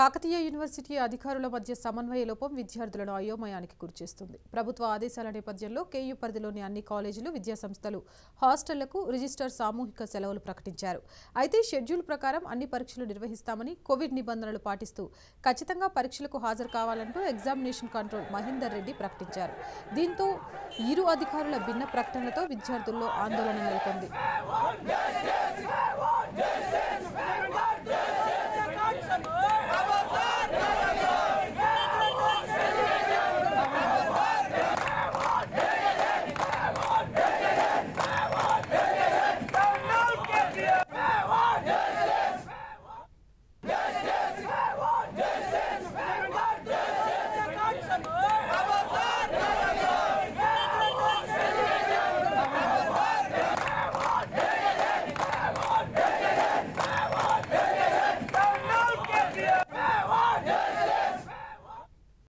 Kakatiya university అధికారుల మధ్య సమన్వయ లోపం విద్యార్థులను అయోమయానికి గురిచేస్తుంది ప్రభుత్వ ఆదేశాల నేపథ్యంలో కేయూ పరిధిలోని అన్ని కాలేజీలు విద్యాసంస్థలు హాస్టళ్లకు రిజిస్టర్ సామూహిక సెలవులు ప్రకటించారు అయితే షెడ్యూల్ ప్రకారం అన్ని పరీక్షలు నిర్వహిస్తామని కోవిడ్ నిబంధనలు పాటిస్తూ ఖచ్చితంగా పరీక్షలకు హాజరు కావాలంటూ ఎగ్జామినేషన్ కంట్రోల్ మహేందర్ రెడ్డి ప్రకటించారు దీంతో ఇరు అధికారుల భిన్న ప్రకటనలతో విద్యార్థుల్లో ఆందోళన నెలకొంది